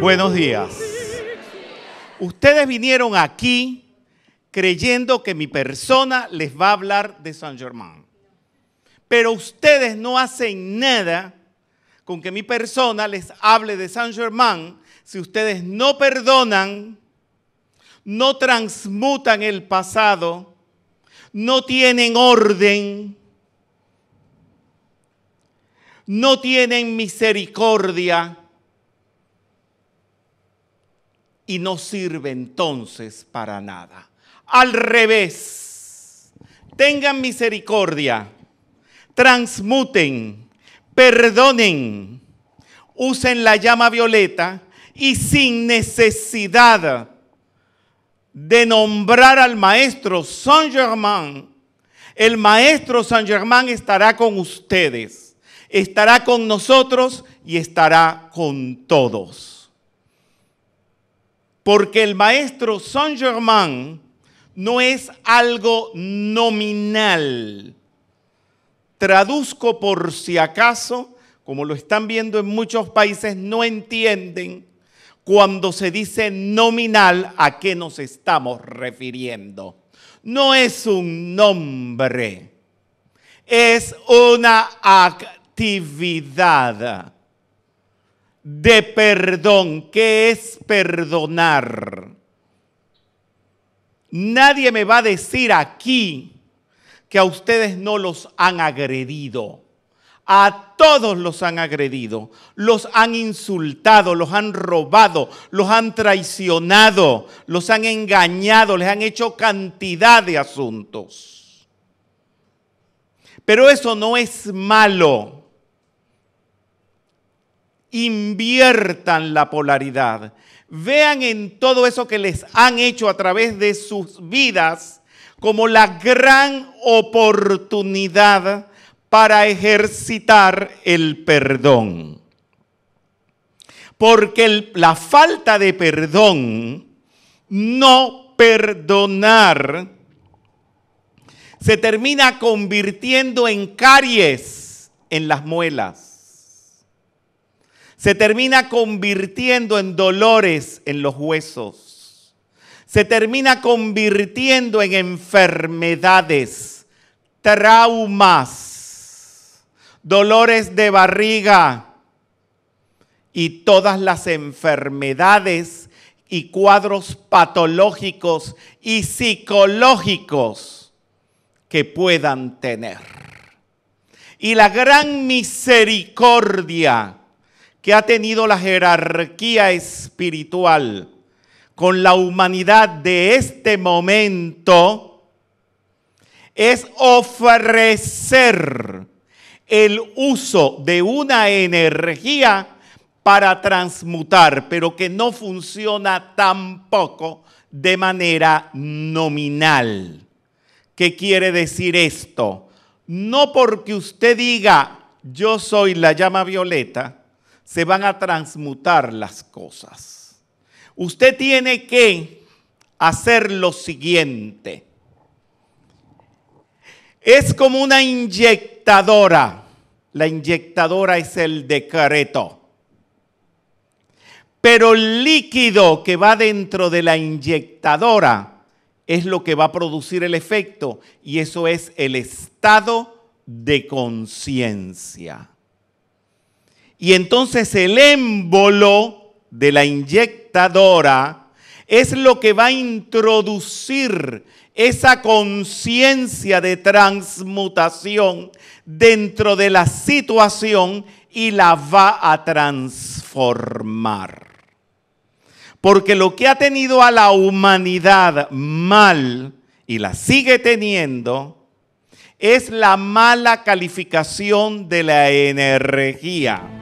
Buenos días. Ustedes vinieron aquí creyendo que mi persona les va a hablar de San Germán. Pero ustedes no hacen nada con que mi persona les hable de San Germán si ustedes no perdonan, no transmutan el pasado, no tienen orden, no tienen misericordia y no sirve entonces para nada. Al revés, tengan misericordia, transmuten, perdonen, usen la llama violeta y sin necesidad de nombrar al maestro Saint Germain, el maestro Saint Germain estará con ustedes, estará con nosotros y estará con todos. Porque el maestro Saint Germain no es algo nominal. Traduzco por si acaso, como lo están viendo en muchos países, no entienden cuando se dice nominal a qué nos estamos refiriendo. No es un nombre, es una actividad de perdón. ¿Qué es perdonar? Nadie me va a decir aquí que a ustedes no los han agredido. A todos los han agredido, los han insultado, los han robado, los han traicionado, los han engañado, les han hecho cantidad de asuntos. Pero eso no es malo inviertan la polaridad. Vean en todo eso que les han hecho a través de sus vidas como la gran oportunidad para ejercitar el perdón. Porque la falta de perdón, no perdonar, se termina convirtiendo en caries en las muelas se termina convirtiendo en dolores en los huesos, se termina convirtiendo en enfermedades, traumas, dolores de barriga y todas las enfermedades y cuadros patológicos y psicológicos que puedan tener. Y la gran misericordia que ha tenido la jerarquía espiritual con la humanidad de este momento es ofrecer el uso de una energía para transmutar, pero que no funciona tampoco de manera nominal. ¿Qué quiere decir esto? No porque usted diga, yo soy la llama violeta, se van a transmutar las cosas. Usted tiene que hacer lo siguiente. Es como una inyectadora. La inyectadora es el decreto. Pero el líquido que va dentro de la inyectadora es lo que va a producir el efecto y eso es el estado de conciencia. Y entonces el émbolo de la inyectadora es lo que va a introducir esa conciencia de transmutación dentro de la situación y la va a transformar. Porque lo que ha tenido a la humanidad mal y la sigue teniendo es la mala calificación de la energía.